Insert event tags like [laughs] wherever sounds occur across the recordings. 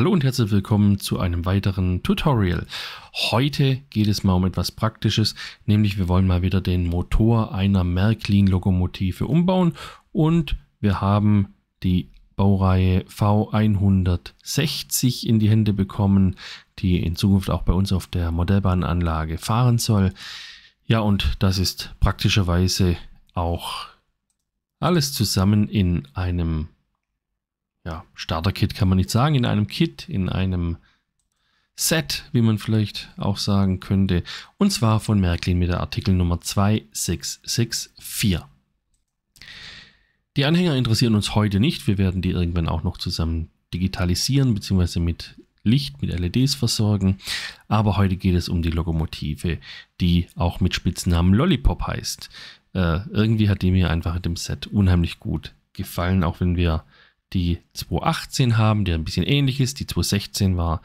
Hallo und herzlich willkommen zu einem weiteren Tutorial. Heute geht es mal um etwas Praktisches, nämlich wir wollen mal wieder den Motor einer Märklin-Lokomotive umbauen und wir haben die Baureihe V160 in die Hände bekommen, die in Zukunft auch bei uns auf der Modellbahnanlage fahren soll. Ja, und das ist praktischerweise auch alles zusammen in einem ja, Starter-Kit kann man nicht sagen, in einem Kit, in einem Set, wie man vielleicht auch sagen könnte. Und zwar von Märklin mit der Artikel Nummer 2664. Die Anhänger interessieren uns heute nicht. Wir werden die irgendwann auch noch zusammen digitalisieren beziehungsweise mit Licht, mit LEDs versorgen. Aber heute geht es um die Lokomotive, die auch mit Spitznamen Lollipop heißt. Äh, irgendwie hat die mir einfach in dem Set unheimlich gut gefallen, auch wenn wir die 218 haben, der ein bisschen ähnlich ist. Die 216 war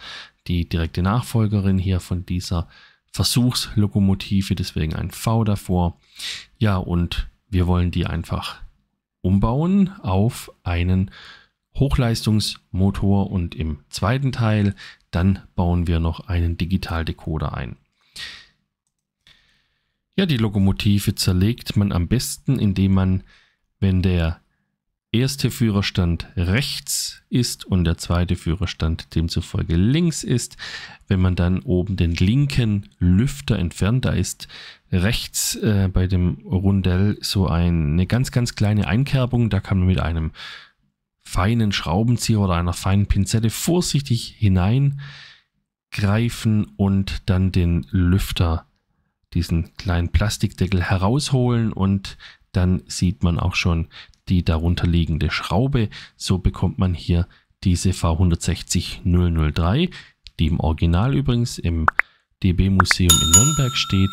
die direkte Nachfolgerin hier von dieser Versuchslokomotive, deswegen ein V davor. Ja, und wir wollen die einfach umbauen auf einen Hochleistungsmotor und im zweiten Teil dann bauen wir noch einen Digitaldecoder ein. Ja, die Lokomotive zerlegt man am besten, indem man, wenn der erste Führerstand rechts ist und der zweite Führerstand demzufolge links ist. Wenn man dann oben den linken Lüfter entfernt, da ist rechts äh, bei dem Rundell so ein, eine ganz, ganz kleine Einkerbung. Da kann man mit einem feinen Schraubenzieher oder einer feinen Pinzette vorsichtig hineingreifen und dann den Lüfter, diesen kleinen Plastikdeckel herausholen und dann sieht man auch schon die darunterliegende Schraube. So bekommt man hier diese V160003, die im Original übrigens im DB-Museum in Nürnberg steht.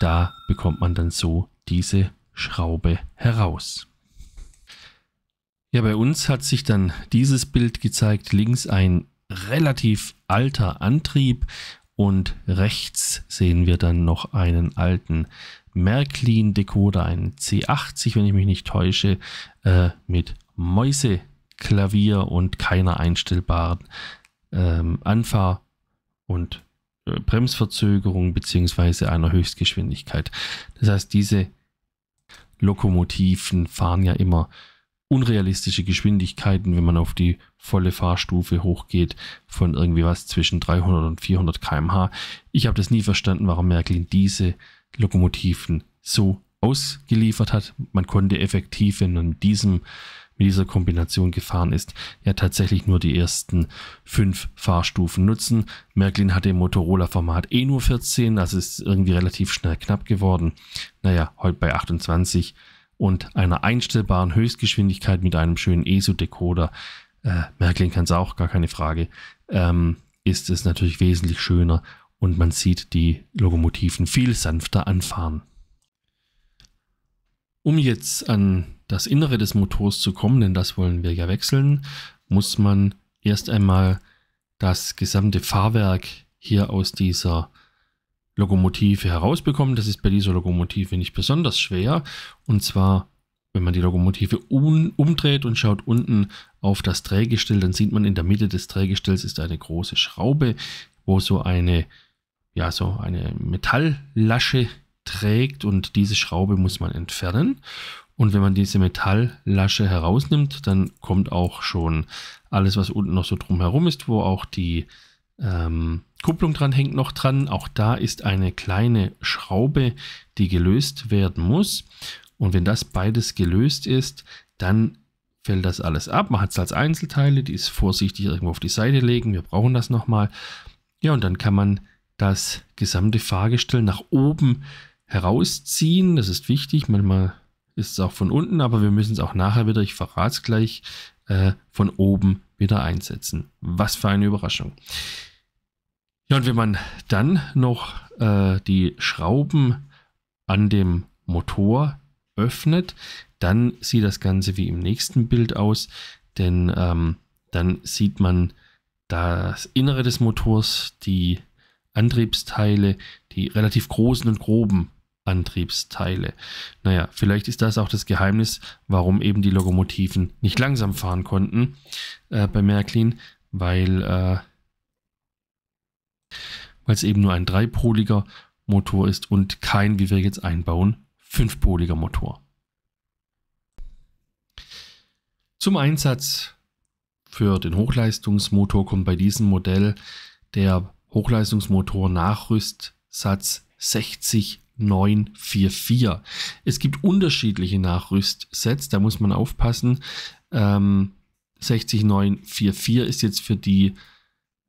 Da bekommt man dann so diese Schraube heraus. Ja, bei uns hat sich dann dieses Bild gezeigt. Links ein relativ alter Antrieb und rechts sehen wir dann noch einen alten Märklin-Decoder, ein C80, wenn ich mich nicht täusche, äh, mit Mäuseklavier und keiner einstellbaren ähm, Anfahr- und äh, Bremsverzögerung bzw. einer Höchstgeschwindigkeit. Das heißt, diese Lokomotiven fahren ja immer unrealistische Geschwindigkeiten, wenn man auf die volle Fahrstufe hochgeht, von irgendwie was zwischen 300 und 400 km/h. Ich habe das nie verstanden, warum Märklin diese Lokomotiven so ausgeliefert hat. Man konnte effektiv, wenn man mit, diesem, mit dieser Kombination gefahren ist, ja tatsächlich nur die ersten fünf Fahrstufen nutzen. Märklin hatte im Motorola-Format eh nur 14, das ist irgendwie relativ schnell knapp geworden. Naja, heute bei 28 und einer einstellbaren Höchstgeschwindigkeit mit einem schönen ESO-Decoder. Äh, Märklin kann es auch, gar keine Frage. Ähm, ist es natürlich wesentlich schöner und man sieht die Lokomotiven viel sanfter anfahren. Um jetzt an das Innere des Motors zu kommen, denn das wollen wir ja wechseln, muss man erst einmal das gesamte Fahrwerk hier aus dieser Lokomotive herausbekommen. Das ist bei dieser Lokomotive nicht besonders schwer. Und zwar, wenn man die Lokomotive um, umdreht und schaut unten auf das Drehgestell, dann sieht man in der Mitte des Drehgestells ist eine große Schraube, wo so eine ja, so eine Metalllasche trägt und diese Schraube muss man entfernen. Und wenn man diese Metalllasche herausnimmt, dann kommt auch schon alles, was unten noch so drumherum ist, wo auch die ähm, Kupplung dran hängt, noch dran. Auch da ist eine kleine Schraube, die gelöst werden muss. Und wenn das beides gelöst ist, dann fällt das alles ab. Man hat es als Einzelteile, die ist vorsichtig irgendwo auf die Seite legen. Wir brauchen das nochmal. Ja, und dann kann man das gesamte Fahrgestell nach oben herausziehen. Das ist wichtig. Manchmal ist es auch von unten, aber wir müssen es auch nachher wieder, ich verrate es gleich, äh, von oben wieder einsetzen. Was für eine Überraschung. Ja, und wenn man dann noch äh, die Schrauben an dem Motor öffnet, dann sieht das Ganze wie im nächsten Bild aus, denn ähm, dann sieht man das Innere des Motors, die Antriebsteile, die relativ großen und groben Antriebsteile. Naja, vielleicht ist das auch das Geheimnis, warum eben die Lokomotiven nicht langsam fahren konnten äh, bei Märklin, weil äh, es eben nur ein dreipoliger Motor ist und kein, wie wir jetzt einbauen, fünfpoliger Motor. Zum Einsatz für den Hochleistungsmotor kommt bei diesem Modell der Hochleistungsmotor Nachrüstsatz 60944. Es gibt unterschiedliche Nachrüstsets, da muss man aufpassen. Ähm, 60944 ist jetzt für die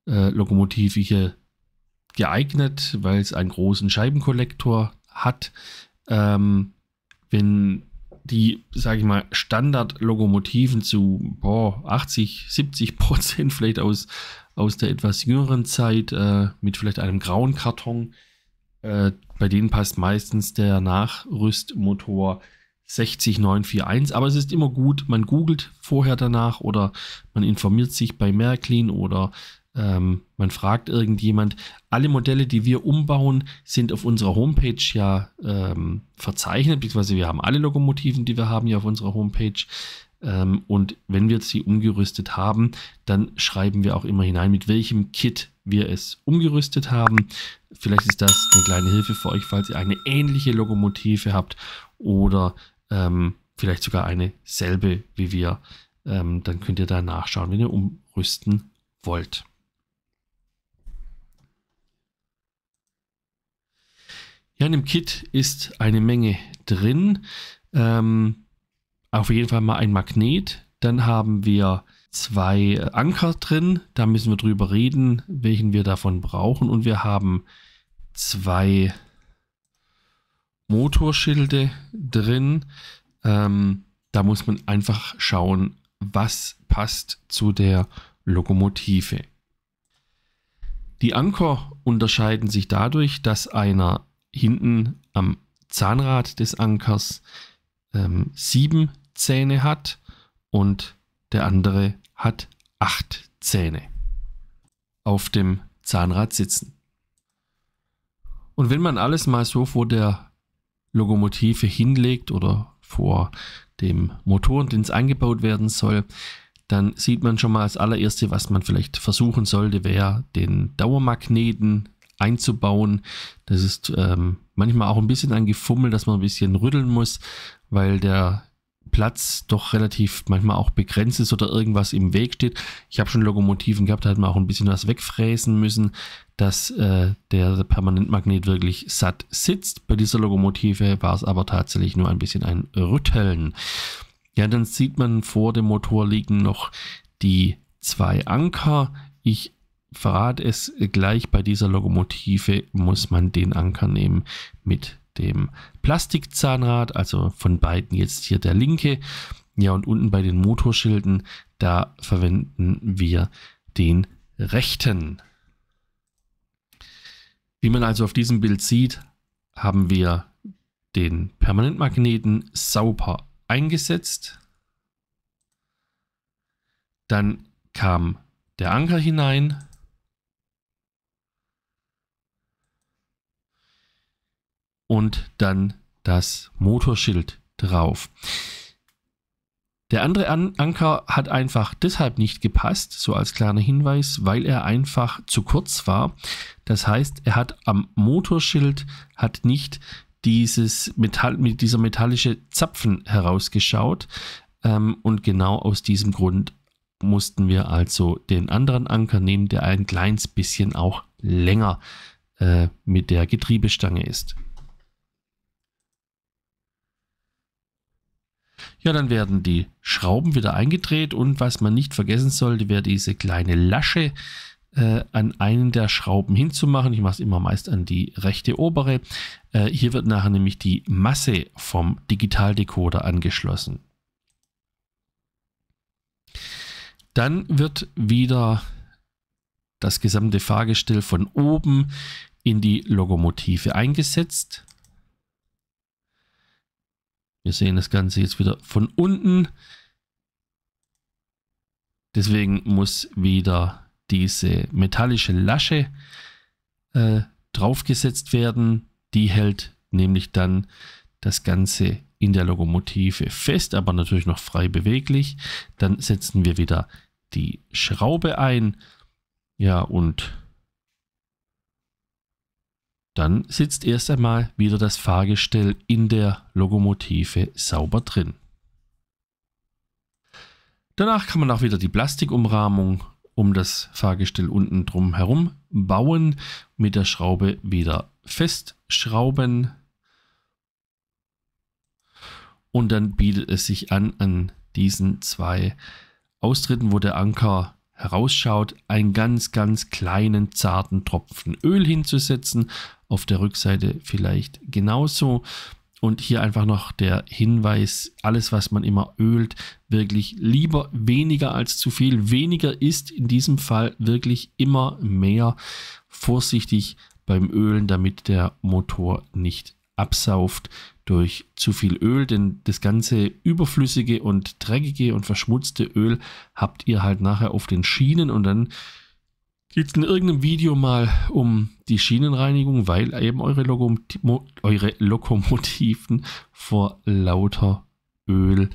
äh, Lokomotive hier geeignet, weil es einen großen Scheibenkollektor hat. Ähm, wenn die, sage ich mal, Standardlokomotiven zu boah, 80, 70 Prozent [laughs] vielleicht aus aus der etwas jüngeren Zeit äh, mit vielleicht einem grauen Karton. Äh, bei denen passt meistens der Nachrüstmotor 60941. Aber es ist immer gut, man googelt vorher danach oder man informiert sich bei Märklin oder ähm, man fragt irgendjemand. Alle Modelle, die wir umbauen, sind auf unserer Homepage ja ähm, verzeichnet, beziehungsweise wir haben alle Lokomotiven, die wir haben, ja auf unserer Homepage ähm, und wenn wir sie umgerüstet haben, dann schreiben wir auch immer hinein, mit welchem Kit wir es umgerüstet haben. Vielleicht ist das eine kleine Hilfe für euch, falls ihr eine ähnliche Lokomotive habt oder ähm, vielleicht sogar eine selbe wie wir. Ähm, dann könnt ihr da nachschauen, wenn ihr umrüsten wollt. Ja, in dem Kit ist eine Menge drin. Ähm, auf jeden Fall mal ein Magnet. Dann haben wir zwei Anker drin. Da müssen wir drüber reden, welchen wir davon brauchen. Und wir haben zwei Motorschilde drin. Ähm, da muss man einfach schauen, was passt zu der Lokomotive. Die Anker unterscheiden sich dadurch, dass einer hinten am Zahnrad des Ankers ähm, sieben Zähne hat und der andere hat acht Zähne auf dem Zahnrad sitzen. Und wenn man alles mal so vor der Lokomotive hinlegt oder vor dem Motor, den es eingebaut werden soll, dann sieht man schon mal als allererste, was man vielleicht versuchen sollte, wäre den Dauermagneten einzubauen. Das ist ähm, manchmal auch ein bisschen ein Gefummel, dass man ein bisschen rütteln muss, weil der Platz doch relativ manchmal auch begrenzt ist oder irgendwas im Weg steht. Ich habe schon Lokomotiven gehabt, da hat man auch ein bisschen was wegfräsen müssen, dass äh, der Permanentmagnet wirklich satt sitzt. Bei dieser Lokomotive war es aber tatsächlich nur ein bisschen ein Rütteln. Ja, dann sieht man vor dem Motor liegen noch die zwei Anker. Ich verrate es gleich, bei dieser Lokomotive muss man den Anker nehmen mit dem Plastikzahnrad, also von beiden jetzt hier der linke. Ja, und unten bei den Motorschilden, da verwenden wir den rechten. Wie man also auf diesem Bild sieht, haben wir den Permanentmagneten sauber eingesetzt. Dann kam der Anker hinein und dann das Motorschild drauf. Der andere An Anker hat einfach deshalb nicht gepasst, so als kleiner Hinweis, weil er einfach zu kurz war. Das heißt, er hat am Motorschild hat nicht dieses Metall, mit dieser metallische Zapfen herausgeschaut. Ähm, und genau aus diesem Grund mussten wir also den anderen Anker nehmen, der ein kleines bisschen auch länger äh, mit der Getriebestange ist. Ja, dann werden die Schrauben wieder eingedreht und was man nicht vergessen sollte, wäre diese kleine Lasche äh, an einen der Schrauben hinzumachen. Ich mache es immer meist an die rechte obere. Äh, hier wird nachher nämlich die Masse vom Digitaldecoder angeschlossen. Dann wird wieder das gesamte Fahrgestell von oben in die Lokomotive eingesetzt. Wir sehen das Ganze jetzt wieder von unten. Deswegen muss wieder diese metallische Lasche äh, draufgesetzt werden. Die hält nämlich dann das Ganze in der Lokomotive fest, aber natürlich noch frei beweglich. Dann setzen wir wieder die Schraube ein. Ja, und dann sitzt erst einmal wieder das Fahrgestell in der Lokomotive sauber drin. Danach kann man auch wieder die Plastikumrahmung um das Fahrgestell unten drum herum bauen, mit der Schraube wieder festschrauben und dann bietet es sich an, an diesen zwei Austritten, wo der Anker herausschaut, einen ganz, ganz kleinen, zarten Tropfen Öl hinzusetzen. Auf der Rückseite vielleicht genauso. Und hier einfach noch der Hinweis, alles, was man immer ölt, wirklich lieber weniger als zu viel. Weniger ist in diesem Fall wirklich immer mehr. Vorsichtig beim Ölen, damit der Motor nicht absauft durch zu viel Öl, denn das ganze überflüssige und dreckige und verschmutzte Öl habt ihr halt nachher auf den Schienen und dann geht es in irgendeinem Video mal um die Schienenreinigung, weil eben eure, Lokom eure Lokomotiven vor lauter Öl,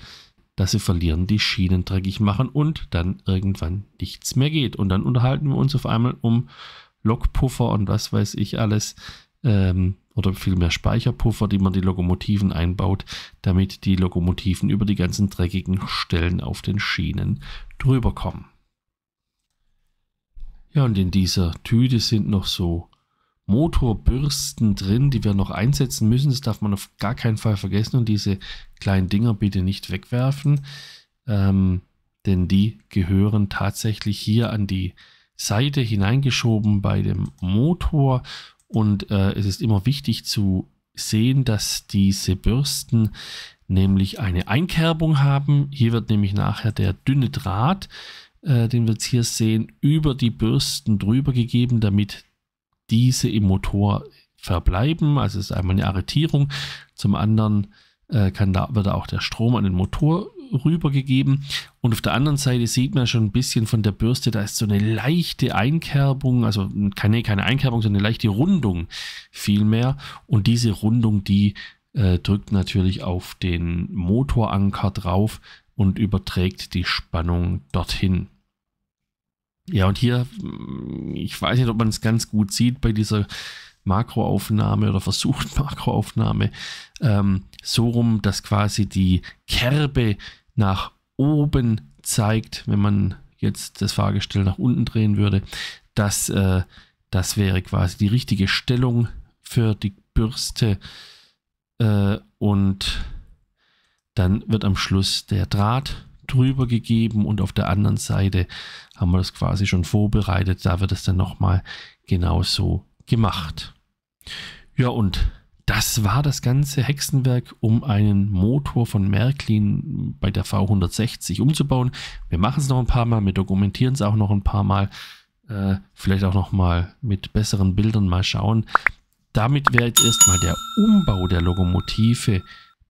dass sie verlieren, die Schienen dreckig machen und dann irgendwann nichts mehr geht. Und dann unterhalten wir uns auf einmal um Lokpuffer und was weiß ich alles ähm, oder vielmehr Speicherpuffer, die man die Lokomotiven einbaut, damit die Lokomotiven über die ganzen dreckigen Stellen auf den Schienen drüber kommen. Ja, und in dieser Tüte sind noch so Motorbürsten drin, die wir noch einsetzen müssen. Das darf man auf gar keinen Fall vergessen. Und diese kleinen Dinger bitte nicht wegwerfen, ähm, denn die gehören tatsächlich hier an die Seite hineingeschoben bei dem Motor und äh, es ist immer wichtig zu sehen, dass diese Bürsten nämlich eine Einkerbung haben. Hier wird nämlich nachher der dünne Draht, äh, den wir jetzt hier sehen, über die Bürsten drüber gegeben, damit diese im Motor verbleiben. Also es ist einmal eine Arretierung. Zum anderen äh, kann da, wird auch der Strom an den Motor rübergegeben. Und auf der anderen Seite sieht man schon ein bisschen von der Bürste, da ist so eine leichte Einkerbung, also keine, keine Einkerbung, sondern eine leichte Rundung vielmehr. Und diese Rundung, die äh, drückt natürlich auf den Motoranker drauf und überträgt die Spannung dorthin. Ja, und hier, hm, ich weiß nicht, ob man es ganz gut sieht bei dieser Makroaufnahme oder versucht [laughs] Makroaufnahme ähm, so rum, dass quasi die Kerbe nach oben zeigt, wenn man jetzt das Fahrgestell nach unten drehen würde. dass äh, das wäre quasi die richtige Stellung für die Bürste äh, und dann wird am Schluss der Draht drüber gegeben und auf der anderen Seite haben wir das quasi schon vorbereitet. Da wird es dann nochmal genauso gemacht. Ja, und das war das ganze Hexenwerk, um einen Motor von Märklin bei der V160 umzubauen. Wir machen es noch ein paar Mal, wir dokumentieren es auch noch ein paar Mal. Äh, vielleicht auch noch mal mit besseren Bildern mal schauen. Damit wäre jetzt erstmal der Umbau der Lokomotive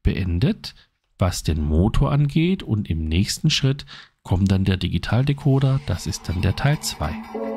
beendet, was den Motor angeht. Und im nächsten Schritt kommt dann der Digitaldecoder. Das ist dann der Teil 2.